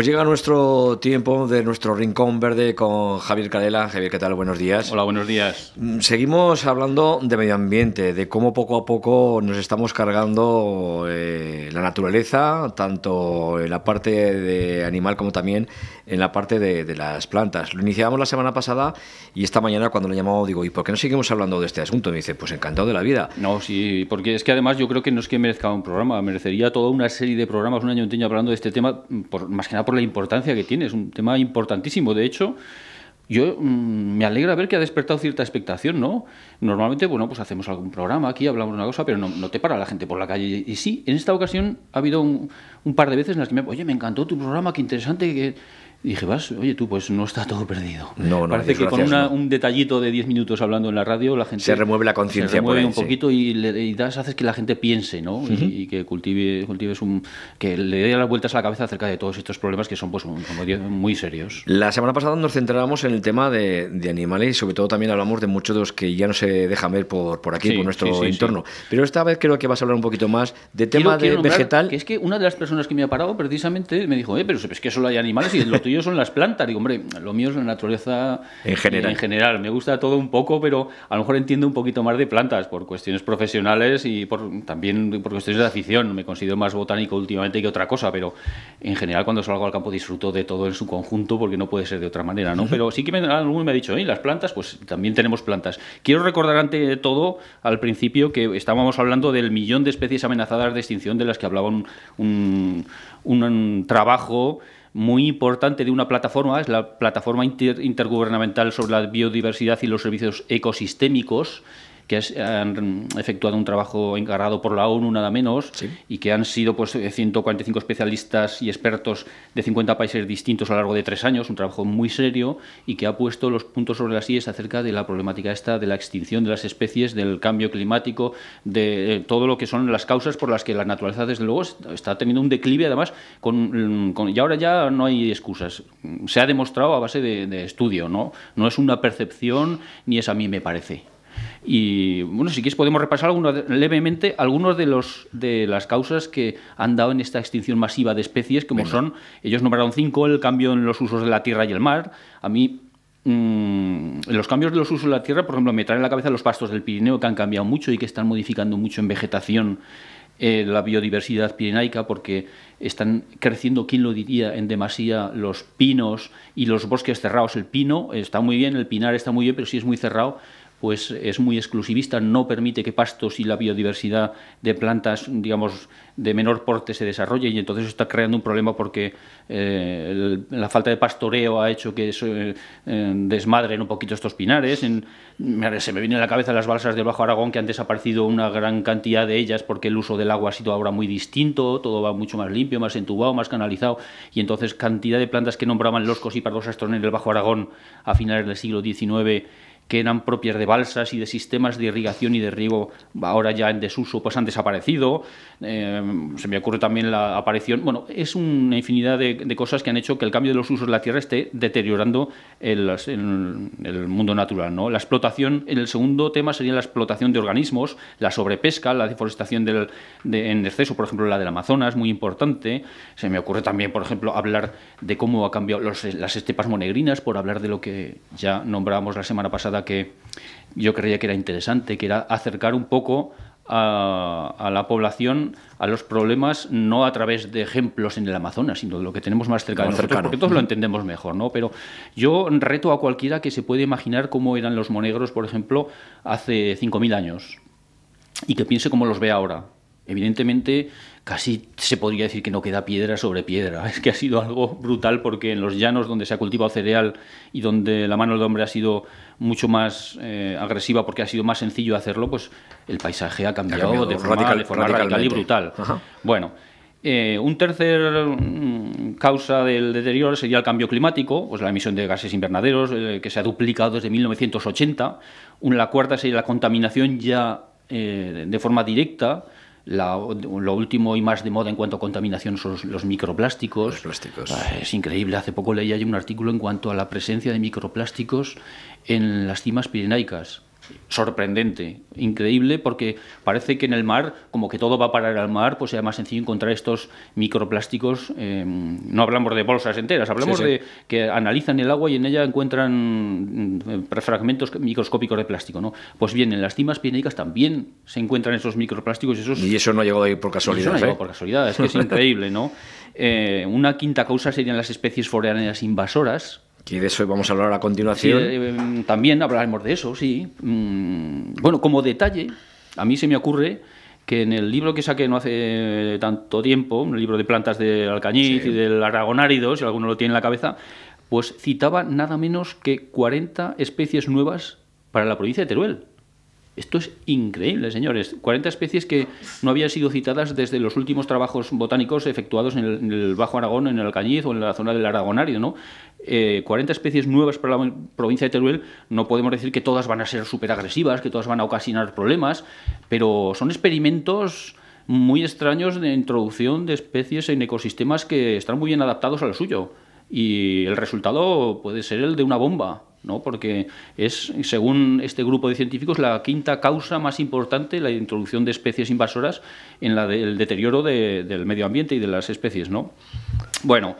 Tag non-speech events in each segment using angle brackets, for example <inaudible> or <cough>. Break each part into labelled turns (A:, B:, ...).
A: Pues llega nuestro tiempo de nuestro rincón verde con Javier Carela. Javier, ¿qué tal? Buenos días. Hola, buenos días. Mm, seguimos hablando de medio ambiente, de cómo poco a poco nos estamos cargando eh, la naturaleza, tanto en la parte de animal como también en la parte de, las plantas. Lo iniciamos la semana pasada y esta mañana cuando le he digo, ¿y por qué no seguimos hablando de este asunto? Me dice, pues encantado de la vida.
B: No, sí, porque es que además yo creo que no es que merezca un programa, merecería toda una serie de programas, un año entero hablando de este tema, mm, por, más que nada la importancia que tiene, es un tema importantísimo. De hecho, yo mm, me alegra ver que ha despertado cierta expectación, ¿no? Normalmente, bueno, pues hacemos algún programa aquí, hablamos una cosa, pero no, te para la gente por la calle. Y sí, en esta ocasión ha habido un, un, par de veces en las que me oye, me encantó tu programa, qué interesante, que dije, vas, oye tú, pues no está todo perdido. No, Parece que con un detallito de 10 minutos hablando en la radio, la gente. Se remueve la conciencia. Se remueve un poquito y, le, das, haces que la gente piense, ¿no? y, que cultive, cultives un. que le dé las vueltas a la cabeza acerca de todos estos problemas que son, pues, muy serios.
A: La semana pasada nos centrábamos en el tema de, de, animales y, sobre todo, también hablamos de muchos de los que ya no se dejan ver por, por aquí, por nuestro entorno. Pero esta vez creo que vas a hablar un poquito más de tema de vegetal. Que es que una de las personas que
B: me ha parado precisamente me dijo, eh, pero es que solo hay animales y lo yo son las plantas. Digo, hombre, lo mío es la naturaleza en general. en general. Me gusta todo un poco, pero a lo mejor entiendo un poquito más de plantas por cuestiones profesionales y por, también por cuestiones de afición. Me considero más botánico últimamente que otra cosa, pero en general cuando salgo al campo disfruto de todo en su conjunto porque no puede ser de otra manera, ¿no? Pero sí que me, me ha dicho, ¿eh? Las plantas, pues también tenemos plantas. Quiero recordar ante todo, al principio, que estábamos hablando del millón de especies amenazadas de extinción de las que hablaba un, un trabajo muy importante de una plataforma, es la Plataforma Intergubernamental sobre la Biodiversidad y los Servicios Ecosistémicos, que han efectuado un trabajo encargado por la ONU, nada menos, y que han sido pues, 145 eh, especialistas y expertos de 50 países distintos a lo largo de tres años, un trabajo muy serio y que ha puesto los puntos sobre las IES acerca de la problemática esta de la extinción de las especies, del cambio climático, de eh, todo lo que son las causas por las que la naturaleza, desde luego, está teniendo un declive, además, mm, con, y ahora ya no hay excusas. Se ha demostrado a base de, de estudio, ¿no? No es una percepción ni es a mí me parece. Y bueno, si quieres podemos repasar levemente algunas de, de las causas que han dado en esta extinción masiva de especies, como son, ellos nombraron cinco, el cambio en los usos de la tierra y el mar. A mí mm, los cambios de los usos de la tierra, por ejemplo, me traen en la cabeza los pastos del Pirineo que han cambiado mucho y que están modificando mucho en vegetación eh, la biodiversidad pirenaica porque están creciendo, ¿quién lo diría?, en demasía los pinos y los bosques cerrados. El pino está muy bien, el pinar está muy bien, pero si sí es muy cerrado, pues es muy exclusivista, no permite que pastos y la biodiversidad de plantas, digamos, de menor porte se desarrolle y entonces está creando un problema porque eh, la falta de pastoreo ha hecho que eh, desmadren un poquito estos pinares. se me vienen a la cabeza las balsas del Bajo Aragón que han desaparecido una gran cantidad de ellas porque el uso del agua ha sido ahora muy distinto, todo va mucho más limpio, más entubado, más canalizado y entonces cantidad de plantas que nombraban los y pardos en el Bajo Aragón a finales del siglo XIX que eran propias de balsas y de sistemas de irrigación y de riego ahora ya en desuso, pues han desaparecido. Eh, se me ocurre también la aparición. Bueno, es una infinidad de, cosas que han hecho que el cambio de los usos de la tierra esté deteriorando el, mundo natural. ¿no? La explotación, el segundo tema sería la explotación de organismos, la sobrepesca, la deforestación del, en exceso, por ejemplo, la del Amazonas, muy importante. Se me ocurre también, por ejemplo, hablar de cómo ha cambiado las estepas monegrinas, por hablar de lo que ya nombrábamos la semana pasada que yo creía que era interesante, que era acercar un poco a, la población a los problemas no a través de ejemplos en el Amazonas, sino de lo que tenemos más cerca de porque todos lo entendemos mejor, ¿no? Pero yo reto a cualquiera que se puede imaginar cómo eran los monegros, por ejemplo, hace 5.000 años y que piense cómo los ve ahora. Evidentemente, casi se podría decir que no queda piedra sobre piedra. <laughs> Es que ha sido algo brutal porque en los llanos donde se ha cultivado cereal y donde la mano del hombre ha sido mucho más eh, agresiva porque ha sido más sencillo hacerlo, pues el paisaje ha cambiado, de, forma, radical, y brutal. Bueno. Eh, un tercer mm, causa del deterioro sería el cambio climático, pues la emisión de gases invernaderos eh, que se ha duplicado desde 1980. Una, la cuarta sería la contaminación ya de forma directa, la, lo último y más de moda en cuanto a contaminación son los, microplásticos. Ah, es increíble. Hace poco leí un artículo en cuanto a la presencia de microplásticos en las cimas pirenaicas sorprendente, increíble, porque parece que en el mar, como que todo va a parar al mar, pues sea más sencillo encontrar estos microplásticos. Em, no hablamos de bolsas enteras, hablamos de que analizan el agua y en ella encuentran mm, eh, fragmentos microscópicos de plástico. ¿no? Pues bien, en las cimas pirenaicas también se encuentran esos microplásticos. y eso no ha llegado ahí por casualidad. no ¿eh? por casualidad, es que es <laughs> increíble. ¿no? Eh, una quinta causa serían las especies foráneas invasoras
A: y de eso vamos a hablar a continuación.
B: Eh, también hablaremos de eso, sí.
A: Mm,
B: bueno, como detalle, a mí se me ocurre que en el libro que saqué no hace tanto tiempo, un libro de plantas del alcañiz y del aragonárido, si alguno lo tiene en la cabeza, pues citaba nada menos que 40 especies nuevas para la provincia de Teruel. Esto es increíble, señores. 40 especies que no habían sido citadas desde los últimos trabajos botánicos efectuados en el, Bajo Aragón, en el Alcañiz o en la zona del Aragonario, ¿no? 40 eh, especies nuevas para la provincia de Teruel, no podemos decir que todas van a ser súper agresivas, que todas van a ocasionar problemas, pero son experimentos muy extraños de introducción de especies en ecosistemas que están muy bien adaptados al suyo. Y el resultado puede ser el de una bomba. ¿no? porque es, según este grupo de científicos, la quinta causa más importante, la introducción de especies invasoras en la del deterioro del medio ambiente y de las especies. ¿no? Bueno,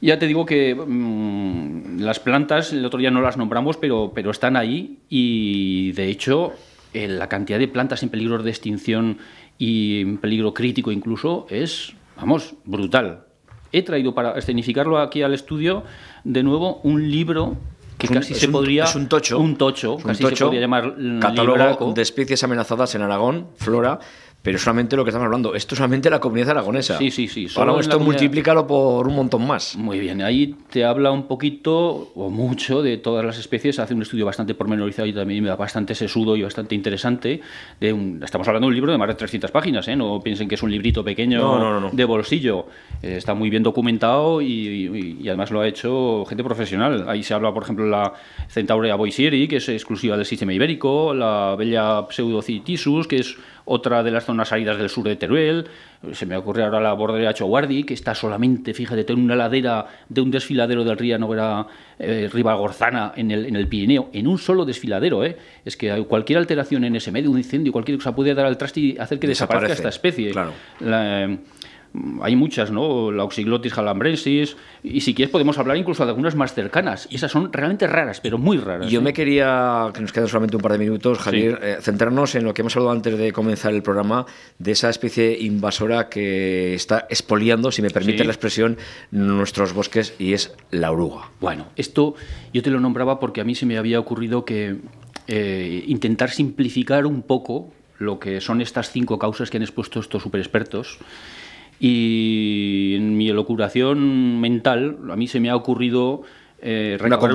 B: ya te digo que mm, las plantas, el otro día no las nombramos, pero, pero están ahí y, de hecho, eh, la cantidad de plantas en peligro de extinción y en peligro crítico incluso es, vamos, brutal. He traído para escenificarlo aquí al estudio, de nuevo, un libro
A: que es casi un, se podría. Es un tocho. Un tocho, casi tocho, se podría llamar. Catálogo libraco. de especies amenazadas en Aragón, flora, pero solamente lo que estamos hablando, esto es solamente la comunidad aragonesa. Sí, sí, sí. Ahora esto multiplícalo por un montón más. Muy bien, ahí te habla un poquito o mucho de
B: todas las especies, hace un estudio bastante pormenorizado y también me da bastante sesudo y bastante interesante. Estamos hablando de un libro de más de 300 páginas, ¿eh? no piensen que es un librito pequeño de bolsillo. Eh, está muy bien documentado y, además lo ha hecho gente profesional. Ahí se habla, por ejemplo, la Centaurea boissieri que es exclusiva del sistema ibérico, la Bella Pseudocitissus, que es otra de las zonas áridas del sur de Teruel, se me ocurre ahora la bordera Choguardi, que está solamente, fíjate, en una ladera de un desfiladero del río Novera eh, Ribagorzana en el, en el Pirineo, en un solo desfiladero, ¿eh? Es que cualquier alteración en ese medio, un incendio, cualquier cosa puede dar al traste hacer que desaparezca esta especie. Claro. La, em, hay muchas, ¿no? La oxiglotis halambrensis, y si quieres podemos hablar incluso de algunas más cercanas, y esas son realmente raras, pero
A: muy raras. Yo ¿eh? me quería, que nos quedan solamente un par de minutos, Javier, eh, centrarnos en lo que hemos hablado antes de comenzar el programa, de esa especie invasora que está expoliando, si me permite la expresión, nuestros bosques, y es la oruga. Bueno, esto yo te lo
B: nombraba porque a mí se me había ocurrido que eh, intentar simplificar un poco lo que son estas cinco causas que han expuesto estos expertos y en mi locuración mental, a mí se me ha ocurrido eh, datos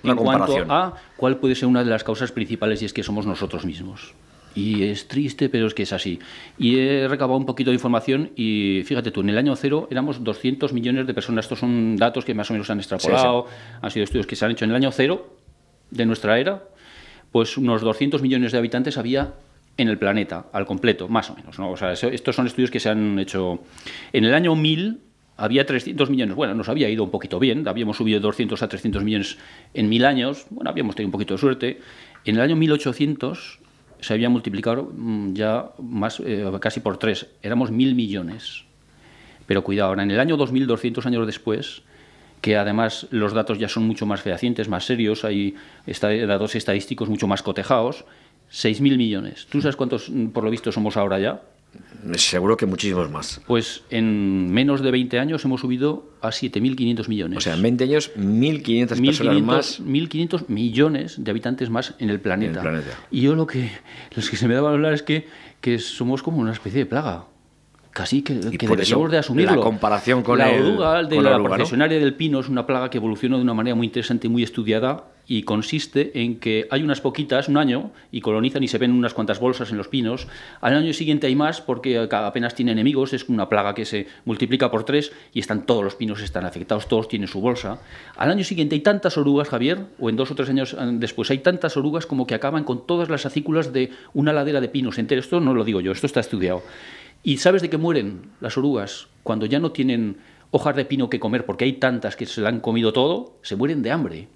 B: en comparación. cuanto a cuál puede ser una de las causas principales y es que somos nosotros mismos. Y es triste, pero es que es así. Y he recabado un poquito de información y fíjate tú, en el año cero éramos 200 millones de personas. Estos son datos que más o menos se han extrapolado, han sido estudios que se han hecho en el año cero de nuestra era. Pues unos 200 millones de habitantes había en el planeta, al completo, más o menos. ¿no? O sea, estos son estudios que se han hecho. En el año 1000 había 300 millones. Bueno, nos había ido un poquito bien, habíamos subido de 200 a 300 millones en mil años. Bueno, habíamos tenido un poquito de suerte. En el año 1800 se había multiplicado mm, ya más, eh, casi por tres. Éramos mil millones. Pero cuidado, ahora en el año 2200 años después, que además los datos ya son mucho más fehacientes, más serios, hay datos estadísticos mucho más cotejados 6.000 millones. ¿Tú sabes cuántos, mm, por lo visto, somos ahora ya? Seguro que muchísimos más. Pues en menos de 20 años hemos subido a 7.500 millones. O sea, en 20 años, 1.500 personas más. 1.500 millones de habitantes más en el planeta. Y yo lo que, los que se me daba a hablar es que, que somos como una especie de plaga así que, que de asumirlo. La comparación con la oruga de la, del pino es una plaga que evoluciona de una manera muy interesante y muy estudiada y consiste en que hay unas poquitas un año y colonizan y se ven unas cuantas bolsas en los pinos. Al año siguiente hay más porque apenas tiene enemigos, es una plaga que se multiplica por tres y están todos los pinos están afectados, todos tienen su bolsa. Al año siguiente hay tantas orugas, Javier, o en dos o tres años eh, después hay tantas orugas como que acaban con todas las acículas de una ladera de pinos entera. Esto no lo digo yo, esto está estudiado. ¿Y sabes de qué mueren las orugas? Cuando ya no tienen hojas de pino que comer, porque hay tantas que se la han comido todo, se mueren de hambre.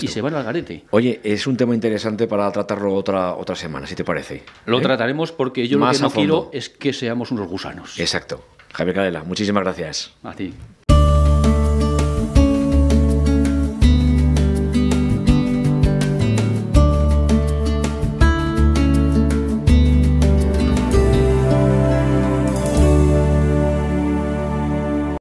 B: y
A: se van al garete. Oye, es un tema interesante para tratarlo otra, otra semana, si te parece. Lo ¿eh?
B: trataremos porque yo lo que no quiero es que seamos unos gusanos.
A: Exacto. Javier Cadela, muchísimas gracias.
B: A ti.